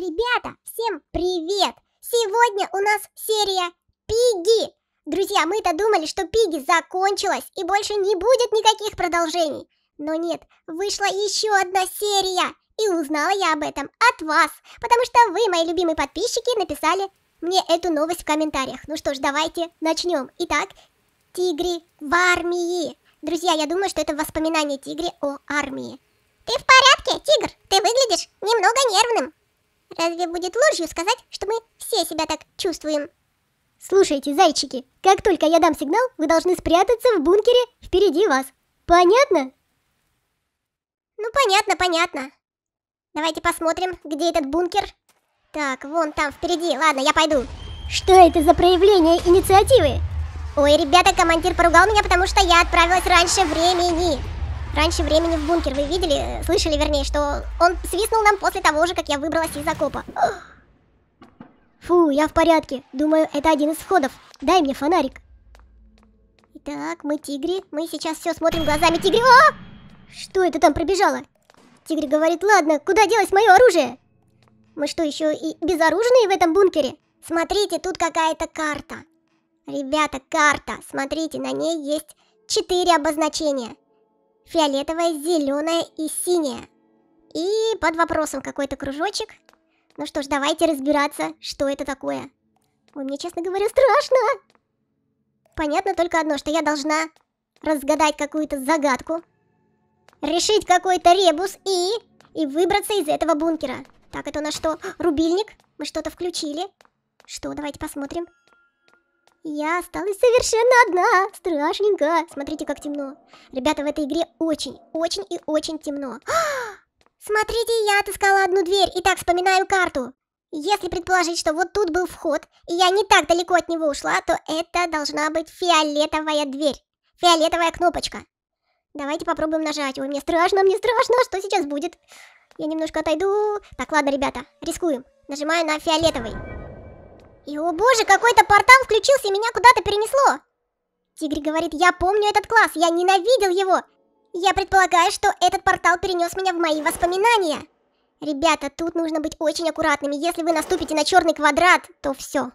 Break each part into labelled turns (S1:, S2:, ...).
S1: Ребята, всем привет! Сегодня у нас серия Пиги! Друзья, мы-то думали, что Пиги закончилась и больше не будет никаких продолжений. Но нет, вышла еще одна серия, и узнала я об этом от вас, потому что вы, мои любимые подписчики, написали мне эту новость в комментариях. Ну что ж, давайте начнем. Итак, тигры в армии. Друзья, я думаю, что это воспоминание тигре о армии. Ты в порядке, тигр? Ты выглядишь немного нервным. Разве будет ложью сказать, что мы все себя так чувствуем? Слушайте, зайчики, как только я дам сигнал, вы должны спрятаться в бункере впереди вас. Понятно? Ну понятно, понятно. Давайте посмотрим, где этот бункер. Так, вон там впереди. Ладно, я пойду. Что это за проявление инициативы? Ой, ребята, командир поругал меня, потому что я отправилась раньше времени раньше времени в бункер. Вы видели, э, слышали вернее, что он свистнул нам после того же, как я выбралась из окопа. Фу, я в порядке. Думаю, это один из входов. Дай мне фонарик. Итак, мы тигри. Мы сейчас все смотрим глазами тигри. А! Что это там пробежало? Тигр говорит, ладно, куда делось мое оружие? Мы что, еще и безоружные в этом бункере? Смотрите, тут какая-то карта. Ребята, карта. Смотрите, на ней есть четыре обозначения фиолетовая, зеленая и синяя. И под вопросом какой-то кружочек. Ну что ж, давайте разбираться, что это такое. Ой, мне, честно говоря, страшно. Понятно только одно, что я должна разгадать какую-то загадку, решить какой-то ребус и... и выбраться из этого бункера. Так, это у нас что? Рубильник? Мы что-то включили. Что, давайте посмотрим. Я осталась совершенно одна. Страшненько. Смотрите, как темно. Ребята, в этой игре очень, очень и очень темно. Смотрите, я отыскала одну дверь. Итак, вспоминаю карту. Если предположить, что вот тут был вход, и я не так далеко от него ушла, то это должна быть фиолетовая дверь. Фиолетовая кнопочка. Давайте попробуем нажать. Ой, мне страшно, мне страшно. Что сейчас будет? Я немножко отойду. Так, ладно, ребята, рискуем. Нажимаю на фиолетовый. И, о боже, какой-то портал включился и меня куда-то перенесло. Тигри говорит, я помню этот класс, я ненавидел его. Я предполагаю, что этот портал перенес меня в мои воспоминания. Ребята, тут нужно быть очень аккуратными. Если вы наступите на черный квадрат, то все.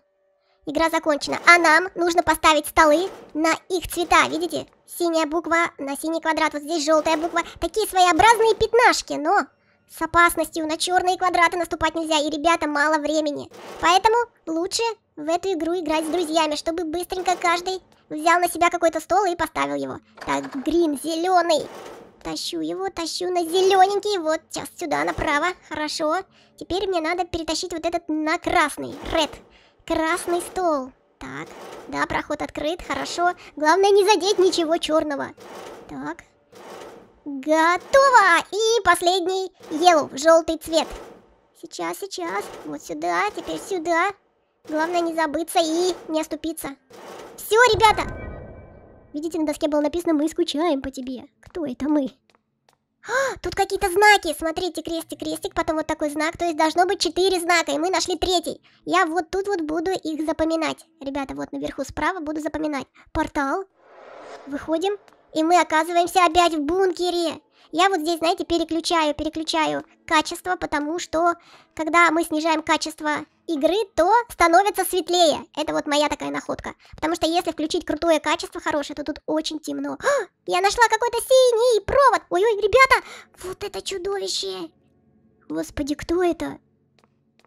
S1: Игра закончена. А нам нужно поставить столы на их цвета, видите? Синяя буква на синий квадрат, вот здесь желтая буква. Такие своеобразные пятнашки, но с опасностью на черные квадраты наступать нельзя, и ребята мало времени. Поэтому лучше в эту игру играть с друзьями, чтобы быстренько каждый взял на себя какой-то стол и поставил его. Так, грин, зеленый. Тащу его, тащу на зелененький. Вот, сейчас сюда, направо. Хорошо. Теперь мне надо перетащить вот этот на красный. Ред. Красный стол. Так, да, проход открыт, хорошо. Главное не задеть ничего черного. Так, Готово! И последний ел в желтый цвет. Сейчас, сейчас. Вот сюда, теперь сюда. Главное не забыться и не оступиться. Все, ребята! Видите, на доске было написано «Мы скучаем по тебе». Кто это мы? А, тут какие-то знаки. Смотрите, крестик, крестик, потом вот такой знак. То есть должно быть четыре знака, и мы нашли третий. Я вот тут вот буду их запоминать. Ребята, вот наверху справа буду запоминать. Портал. Выходим и мы оказываемся опять в бункере. Я вот здесь, знаете, переключаю, переключаю качество, потому что когда мы снижаем качество игры, то становится светлее. Это вот моя такая находка. Потому что если включить крутое качество хорошее, то тут очень темно. О, я нашла какой-то синий провод. Ой-ой, ребята, вот это чудовище. Господи, кто это?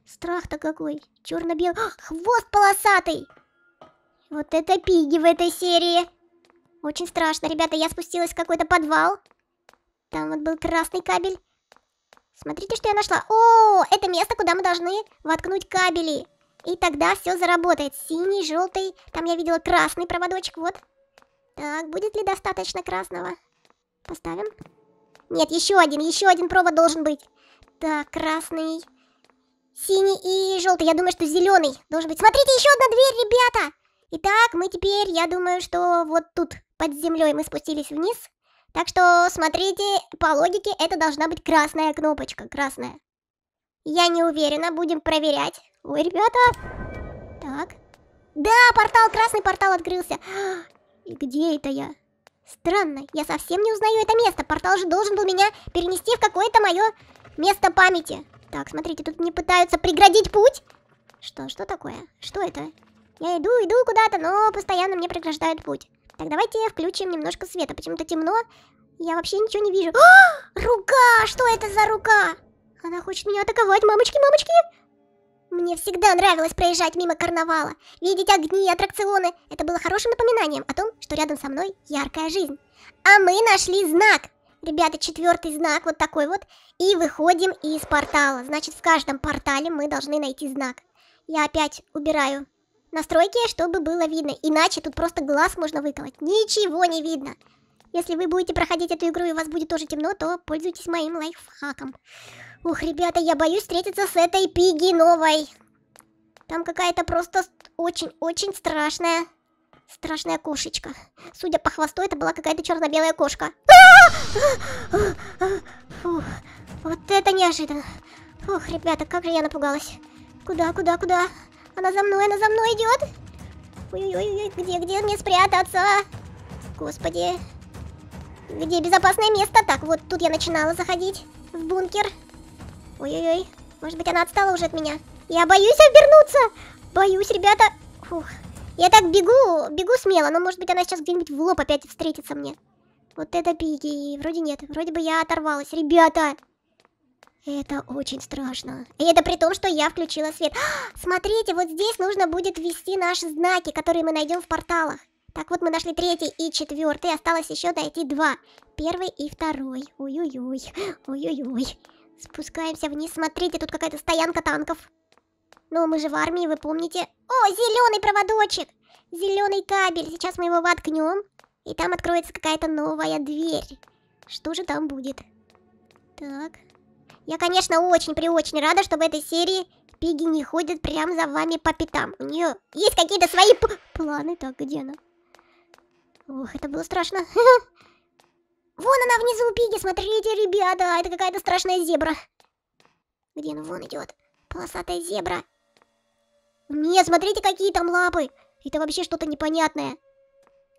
S1: Страх-то какой. Черно-белый. Хвост полосатый. Вот это пиги в этой серии. Очень страшно, ребята, я спустилась в какой-то подвал. Там вот был красный кабель. Смотрите, что я нашла. О, это место, куда мы должны воткнуть кабели. И тогда все заработает. Синий, желтый. Там я видела красный проводочек, вот. Так, будет ли достаточно красного? Поставим. Нет, еще один, еще один провод должен быть. Так, красный, синий и желтый. Я думаю, что зеленый должен быть. Смотрите, еще одна дверь, ребята! Итак, мы теперь, я думаю, что вот тут под землей мы спустились вниз. Так что смотрите, по логике это должна быть красная кнопочка, красная. Я не уверена, будем проверять. Ой, ребята. Так. Да, портал, красный портал открылся. И где это я? Странно, я совсем не узнаю это место. Портал же должен был меня перенести в какое-то мое место памяти. Так, смотрите, тут мне пытаются преградить путь. Что, что такое? Что это? Я иду, иду куда-то, но постоянно мне преграждают путь. Так, давайте включим немножко света. Почему-то темно. Я вообще ничего не вижу. А! Рука! Что это за рука? Она хочет меня атаковать. Мамочки, мамочки! Мне всегда нравилось проезжать мимо карнавала, видеть огни и аттракционы. Это было хорошим напоминанием о том, что рядом со мной яркая жизнь. А мы нашли знак! Ребята, четвертый знак, вот такой вот. И выходим из портала. Значит, в каждом портале мы должны найти знак. Я опять убираю Настройки, чтобы было видно. Иначе тут просто глаз можно выколоть. Ничего не видно. Если вы будете проходить эту игру и у вас будет тоже темно, то пользуйтесь моим лайфхаком. Ух, ребята, я боюсь встретиться с этой пиги новой. Там какая-то просто очень-очень страшная, страшная кошечка. Судя по хвосту, это была какая-то черно-белая кошка. Фух, вот это неожиданно. Фух, ребята, как же я напугалась. Куда, куда, куда? Она за мной, она за мной идет. Ой-ой-ой, где, где мне спрятаться? Господи. Где безопасное место? Так, вот тут я начинала заходить в бункер. Ой-ой-ой, может быть она отстала уже от меня. Я боюсь обернуться. Боюсь, ребята. Фух. Я так бегу, бегу смело, но может быть она сейчас где-нибудь в лоб опять встретится мне. Вот это пиги, вроде нет, вроде бы я оторвалась. Ребята, это очень страшно. И это при том, что я включила свет. А, смотрите, вот здесь нужно будет ввести наши знаки, которые мы найдем в порталах. Так вот, мы нашли третий и четвертый. Осталось еще дойти два. Первый и второй. Ой-ой-ой. Ой-ой-ой. Спускаемся вниз. Смотрите, тут какая-то стоянка танков. Ну, мы же в армии, вы помните. О, зеленый проводочек. Зеленый кабель. Сейчас мы его воткнем. И там откроется какая-то новая дверь. Что же там будет? Так, я, конечно, очень-преочень рада, что в этой серии Пигги не ходит прям за вами по пятам. У нее есть какие-то свои планы. Так, где она? Ох, это было страшно. Вон она внизу, Пигги, смотрите, ребята, это какая-то страшная зебра. Где она? Вон идет. Полосатая зебра. Не, смотрите, какие там лапы. Это вообще что-то непонятное.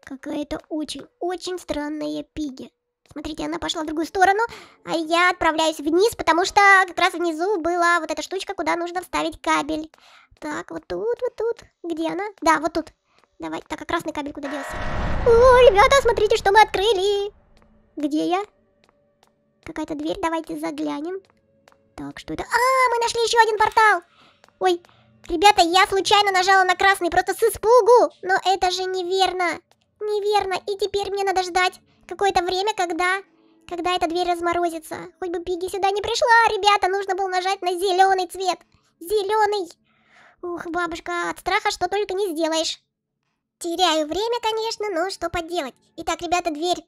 S1: Какая-то очень-очень странная Пигги. Смотрите, она пошла в другую сторону, а я отправляюсь вниз, потому что как раз внизу была вот эта штучка, куда нужно вставить кабель. Так, вот тут, вот тут. Где она? Да, вот тут. Давай, так, а красный кабель куда делся? О, ребята, смотрите, что мы открыли. Где я? Какая-то дверь, давайте заглянем. Так, что это? А, мы нашли еще один портал. Ой, ребята, я случайно нажала на красный, просто с испугу. Но это же неверно. Неверно, и теперь мне надо ждать какое-то время, когда... Когда эта дверь разморозится. Хоть бы Пигги сюда не пришла, ребята, нужно было нажать на зеленый цвет. Зеленый. Ух, бабушка, от страха что только не сделаешь. Теряю время, конечно, но что поделать. Итак, ребята, дверь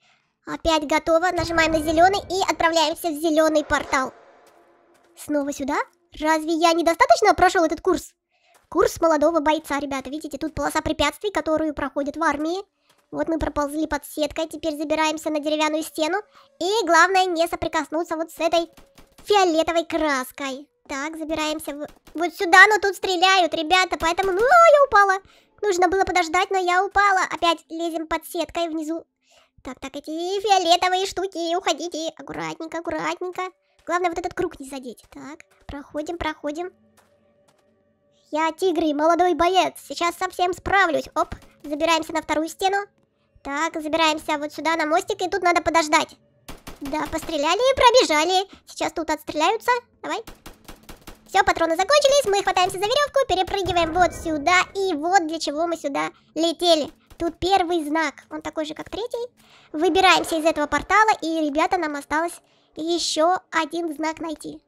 S1: опять готова. Нажимаем на зеленый и отправляемся в зеленый портал. Снова сюда? Разве я недостаточно прошел этот курс? Курс молодого бойца, ребята. Видите, тут полоса препятствий, которую проходят в армии. Вот мы проползли под сеткой, теперь забираемся на деревянную стену. И главное не соприкоснуться вот с этой фиолетовой краской. Так, забираемся в... вот сюда, но тут стреляют, ребята, поэтому... Ну, я упала. Нужно было подождать, но я упала. Опять лезем под сеткой внизу. Так, так, эти фиолетовые штуки, уходите. Аккуратненько, аккуратненько. Главное вот этот круг не задеть. Так, проходим, проходим. Я тигр и молодой боец. Сейчас совсем справлюсь. Оп, забираемся на вторую стену. Так, забираемся вот сюда на мостик, и тут надо подождать. Да, постреляли и пробежали. Сейчас тут отстреляются. Давай. Все, патроны закончились, мы хватаемся за веревку, перепрыгиваем вот сюда, и вот для чего мы сюда летели. Тут первый знак, он такой же, как третий. Выбираемся из этого портала, и, ребята, нам осталось еще один знак найти.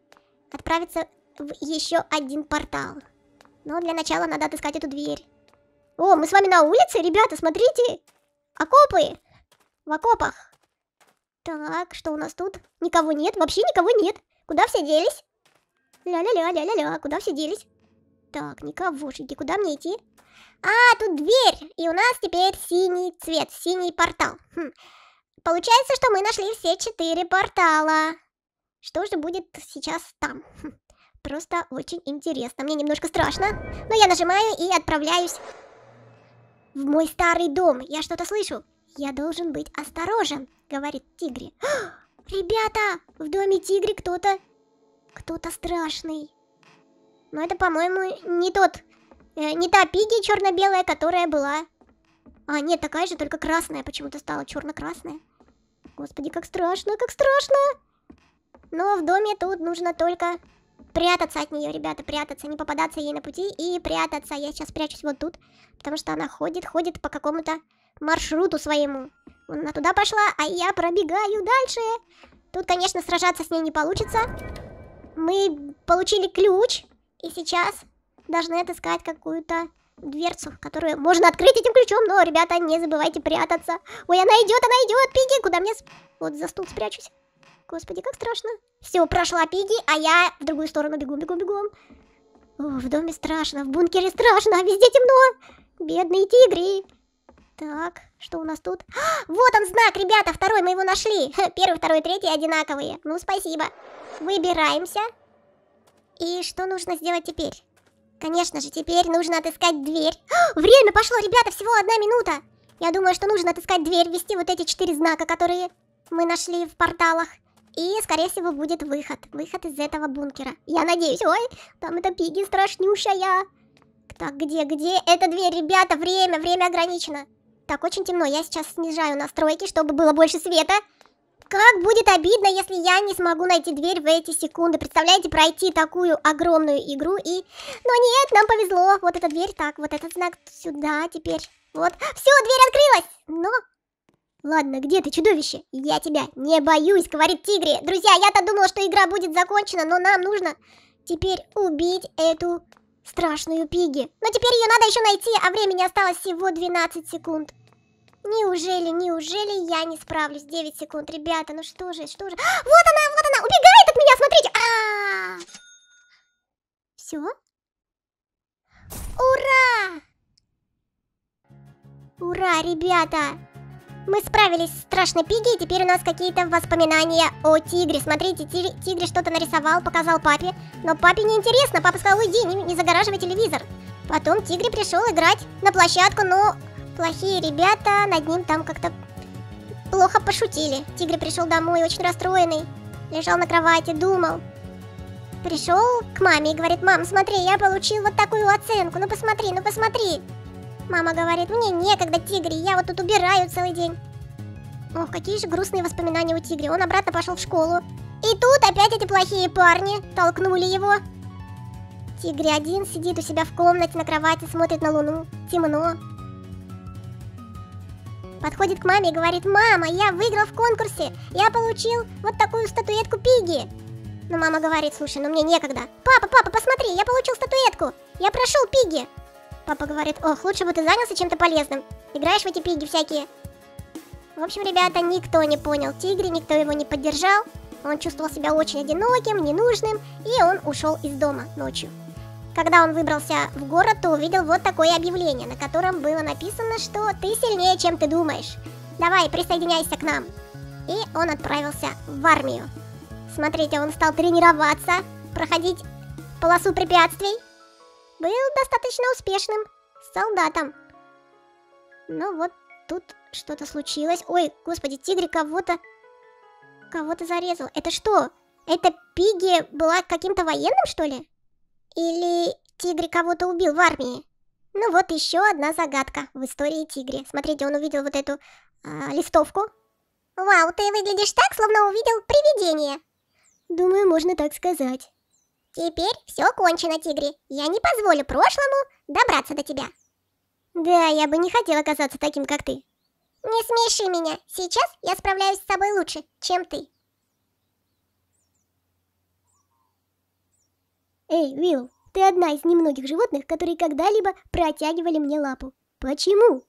S1: Отправиться в еще один портал. Но для начала надо отыскать эту дверь. О, мы с вами на улице, ребята, смотрите. Окопы! В окопах. Так, что у нас тут? Никого нет, вообще никого нет. Куда все делись? Ля-ля-ля, ля-ля-ля, куда все делись? Так, никогошеньки, куда мне идти? А, тут дверь, и у нас теперь синий цвет, синий портал. Хм. Получается, что мы нашли все четыре портала. Что же будет сейчас там? Хм. Просто очень интересно, мне немножко страшно. Но я нажимаю и отправляюсь в мой старый дом. Я что-то слышу. Я должен быть осторожен, говорит Тигри. Ребята, в доме Тигри кто-то... Кто-то страшный. Но это, по-моему, не тот... Э, не та Пиги черно-белая, которая была... А, нет, такая же, только красная почему-то стала черно-красная. Господи, как страшно, как страшно! Но в доме тут нужно только прятаться от нее, ребята, прятаться, не попадаться ей на пути и прятаться. Я сейчас прячусь вот тут, потому что она ходит, ходит по какому-то маршруту своему. Она туда пошла, а я пробегаю дальше. Тут, конечно, сражаться с ней не получится. Мы получили ключ, и сейчас должны отыскать какую-то дверцу, которую можно открыть этим ключом, но, ребята, не забывайте прятаться. Ой, она идет, она идет, беги, куда мне... Вот за стул спрячусь. Господи, как страшно. Все, прошла Пиги, а я в другую сторону бегу, бегу, бегу. О, в доме страшно, в бункере страшно, везде темно. Бедные тигры. Так, что у нас тут? А, вот он знак, ребята, второй мы его нашли. Первый, второй, третий одинаковые. Ну, спасибо. Выбираемся. И что нужно сделать теперь? Конечно же, теперь нужно отыскать дверь. А, время пошло, ребята, всего одна минута. Я думаю, что нужно отыскать дверь, ввести вот эти четыре знака, которые мы нашли в порталах. И, скорее всего, будет выход. Выход из этого бункера. Я надеюсь. Ой, там это пиги страшнющая. Так, где, где? Это дверь, ребята, время, время ограничено. Так, очень темно. Я сейчас снижаю настройки, чтобы было больше света. Как будет обидно, если я не смогу найти дверь в эти секунды. Представляете, пройти такую огромную игру и... Но нет, нам повезло. Вот эта дверь, так, вот этот знак сюда теперь. Вот. Все, дверь открылась. Но «Ладно, где ты, чудовище? Я тебя не боюсь!» — говорит Тигри. «Друзья, я-то думала, что игра будет закончена, но нам нужно теперь убить эту страшную Пиги. Но теперь ее надо еще найти, а времени осталось всего 12 секунд. Неужели, неужели я не справлюсь? 9 секунд, ребята, ну что же, что же? А, вот она, вот она, убегает от меня, смотрите! А -а -а! Все? Ура! Ура, ребята! Мы справились с страшной Пиги, и теперь у нас какие-то воспоминания о тигре. Смотрите, тигр, тигр что-то нарисовал, показал папе. Но папе не интересно. папа сказал, уйди, не, не загораживай телевизор. Потом тигр пришел играть на площадку, но плохие ребята над ним там как-то плохо пошутили. Тигр пришел домой очень расстроенный, лежал на кровати, думал. Пришел к маме и говорит, мам, смотри, я получил вот такую оценку, ну посмотри, ну посмотри. Мама говорит, мне некогда, Тигри, я вот тут убираю целый день. Ох, какие же грустные воспоминания у Тигри. Он обратно пошел в школу. И тут опять эти плохие парни толкнули его. Тигри один сидит у себя в комнате на кровати, смотрит на луну. Темно. Подходит к маме и говорит, мама, я выиграл в конкурсе, я получил вот такую статуэтку Пиги. Но мама говорит, слушай, ну мне некогда. Папа, папа, посмотри, я получил статуэтку, я прошел Пиги. Папа говорит, ох, лучше бы ты занялся чем-то полезным. Играешь в эти пиги всякие. В общем, ребята, никто не понял Тигри, никто его не поддержал. Он чувствовал себя очень одиноким, ненужным, и он ушел из дома ночью. Когда он выбрался в город, то увидел вот такое объявление, на котором было написано, что ты сильнее, чем ты думаешь. Давай, присоединяйся к нам. И он отправился в армию. Смотрите, он стал тренироваться, проходить полосу препятствий, был достаточно успешным солдатом. Но ну вот тут что-то случилось. Ой, господи, тигр кого-то... Кого-то зарезал. Это что? Это Пиги была каким-то военным, что ли? Или тигр кого-то убил в армии? Ну вот еще одна загадка в истории тигри. Смотрите, он увидел вот эту а, листовку. Вау, ты выглядишь так, словно увидел привидение. Думаю, можно так сказать. Теперь все кончено, Тигри. Я не позволю прошлому добраться до тебя. Да, я бы не хотел оказаться таким, как ты. Не смеши меня. Сейчас я справляюсь с собой лучше, чем ты. Эй, Уилл, ты одна из немногих животных, которые когда-либо протягивали мне лапу. Почему?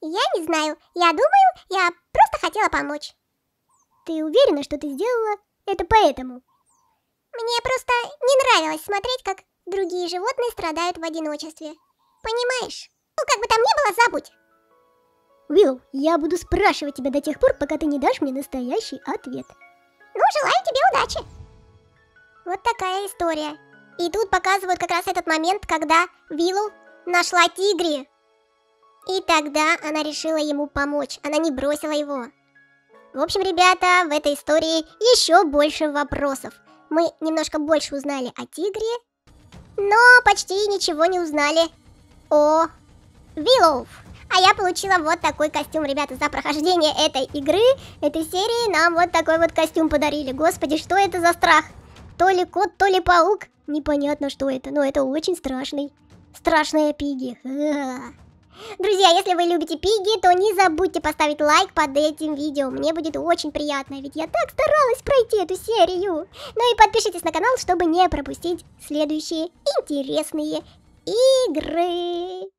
S1: Я не знаю. Я думаю, я просто хотела помочь. Ты уверена, что ты сделала это поэтому? Мне просто не нравилось смотреть, как другие животные страдают в одиночестве. Понимаешь? Ну как бы там ни было, забудь. Уилл, я буду спрашивать тебя до тех пор, пока ты не дашь мне настоящий ответ. Ну, желаю тебе удачи. Вот такая история. И тут показывают как раз этот момент, когда Виллу нашла тигри. И тогда она решила ему помочь, она не бросила его. В общем, ребята, в этой истории еще больше вопросов мы немножко больше узнали о тигре, но почти ничего не узнали о Виллоуф. А я получила вот такой костюм, ребята, за прохождение этой игры, этой серии, нам вот такой вот костюм подарили. Господи, что это за страх? То ли кот, то ли паук. Непонятно, что это, но это очень страшный. страшная пиги. Друзья, если вы любите пиги, то не забудьте поставить лайк под этим видео. Мне будет очень приятно, ведь я так старалась пройти эту серию. Ну и подпишитесь на канал, чтобы не пропустить следующие интересные игры.